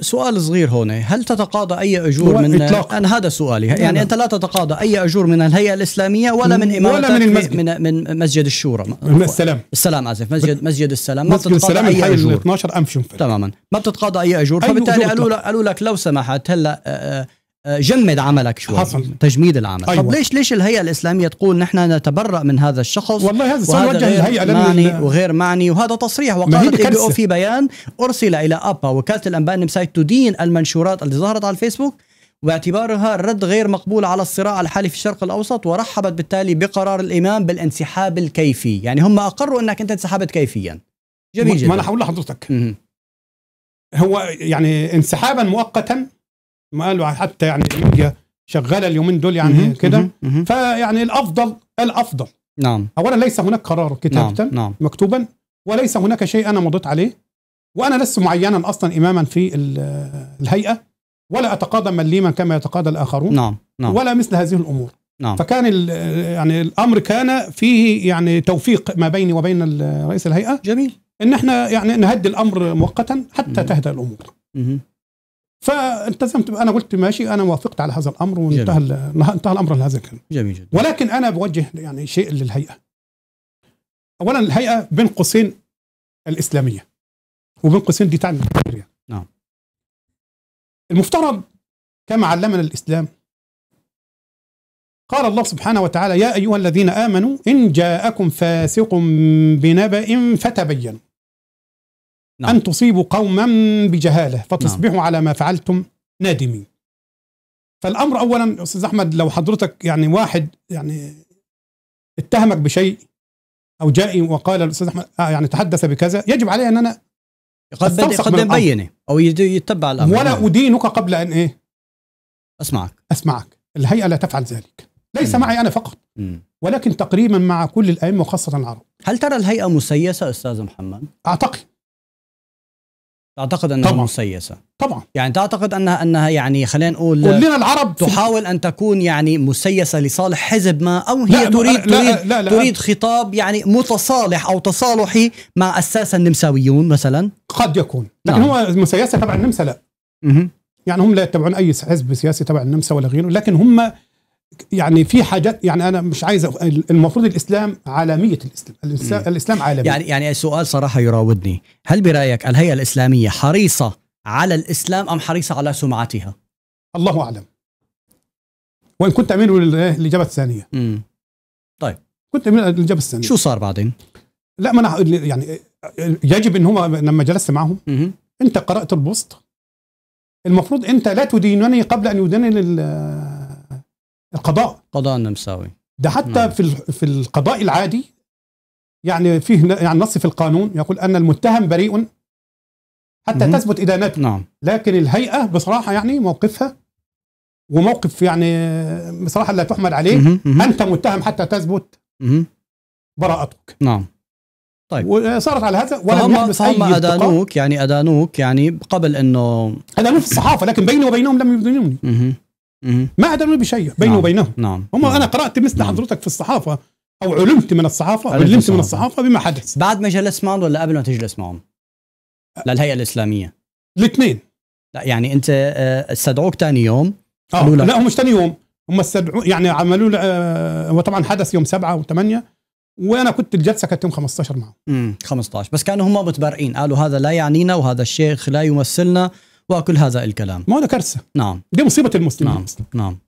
سؤال صغير هون هل تتقاضى أي أجور من إطلاق. أنا هذا سؤالي يعني أنت لا تتقاضى أي أجور من الهيئة الإسلامية ولا من إمارة ولا من, المسجد. من, من مسجد الشورى السلام السلام عزيز مسجد مسجد السلام ما بتتقاضى السلام أي أجور 12 تماما ما بتتقاضى أي أجور فبالتالي قالوا لك قالوا لك لو سمحت هلا آه، آه، آه، جمد عملك شوي حصل تجميد العمل أيوة. طب ليش ليش الهيئه الاسلاميه تقول نحن نتبرأ من هذا الشخص والله هذا صار وجه الهيئه معني وغير معني وهذا تصريح وقالت اي بي في بيان ارسل الى ابا وكاله الانباء النمساويه تدين المنشورات التي ظهرت على الفيسبوك واعتبارها رد غير مقبول على الصراع الحالي في الشرق الاوسط ورحبت بالتالي بقرار الامام بالانسحاب الكيفي يعني هم اقروا انك انت انسحبت كيفيا جميل جدا ما انا هقول لحضرتك هو يعني انسحابا مؤقتا ما قالوا حتى يعني الميديا شغاله اليومين دول يعني كده فيعني الافضل الافضل نعم اولا ليس هناك قرار كتابه نعم. نعم. مكتوبا وليس هناك شيء انا مضيت عليه وانا لست معينا اصلا اماما في الهيئه ولا اتقاضى مليما كما يتقاضى الاخرون نعم. نعم. ولا مثل هذه الامور نعم. فكان يعني الامر كان فيه يعني توفيق ما بيني وبين رئيس الهيئه جميل ان احنا يعني نهدي الامر مؤقتا حتى تهدأ تهدى الامور مم. فالتزمت انا قلت ماشي انا وافقت على هذا الامر وانتهى انتهى الامر لهذا الكلام جميل جدا ولكن انا بوجه يعني شيء للهيئه اولا الهيئه بين قوسين الاسلاميه وبين قوسين دي تعني يعني. نعم المفترض كما علمنا الاسلام قال الله سبحانه وتعالى يا ايها الذين امنوا ان جاءكم فاسق بنبأ فتبينوا نعم. أن تصيبوا قوما بجهالة نعم. فتصبحوا نعم. على ما فعلتم نادمين فالأمر أولا أستاذ أحمد لو حضرتك يعني واحد يعني اتهمك بشيء أو جاء وقال الأستاذ أحمد آه يعني تحدث بكذا يجب علي أن أنا يقدم يقدم بينه أو يتبع الأمر ولا نعم. أدينك قبل أن إيه أسمعك أسمعك الهيئة لا تفعل ذلك ليس مم. معي أنا فقط مم. ولكن تقريبا مع كل الأئمة وخاصة العرب هل ترى الهيئة مسيسة أستاذ محمد؟ أعتقد تعتقد انها طبعًا. مسيسه طبعا يعني تعتقد انها انها يعني خلينا نقول كلنا العرب تحاول ان تكون يعني مسيسه لصالح حزب ما او هي لا تريد لا تريد لا لا لا تريد خطاب يعني متصالح او تصالحي مع الساسه النمساويون مثلا قد يكون لكن نعم. هو مسيسه تبع النمسا لا -م. يعني هم لا يتبعون اي حزب سياسي تبع النمسا ولا غيره لكن هم يعني في حاجات يعني انا مش عايز المفروض الاسلام عالميه الاسلام الاسلام, الإسلام عالمي يعني يعني السؤال صراحه يراودني هل برايك الهيئه الاسلاميه حريصه على الاسلام ام حريصه على سمعتها الله اعلم وان كنت امين للاجابه الثانيه امم طيب كنت امين للاجابه الثانيه شو صار بعدين لا ما انا يعني يجب ان هم لما جلست معهم مم. انت قرات البوست المفروض انت لا تدينني قبل ان يدينني القضاء قضاء النمساوي ده حتى نعم. في في القضاء العادي يعني فيه يعني نص في القانون يقول ان المتهم بريء حتى مم. تثبت ادانته نعم لكن الهيئه بصراحه يعني موقفها وموقف يعني بصراحه لا تحمل عليه مم. مم. انت متهم حتى تثبت براءتك نعم طيب وصارت على هذا ولم يحدث اي هم ادانوك يعني ادانوك يعني قبل انه ادانوك في الصحافه لكن بيني وبينهم لم يدانوني ما عدا بشيء بينه نعم. وبينهم نعم. هم نعم. انا قرات مثل نعم. حضرتك في الصحافه او علمت من الصحافه علمت من الصحافه بما حدث بعد ما جلست معهم ولا قبل ما تجلس معهم؟ للهيئه الاسلاميه الاثنين لا يعني انت آه، استدعوك ثاني يوم آه، قالوا لا هم مش ثاني يوم هم استدعوا يعني عملوا آه، هو طبعا حدث يوم سبعة و8 وانا كنت الجلسه كانت يوم 15 معهم امم 15 بس كانوا هم متبرئين قالوا هذا لا يعنينا وهذا الشيخ لا يمثلنا وكل هذا الكلام ما هذا كارثه نعم دي مصيبه المسلمين نعم, نعم.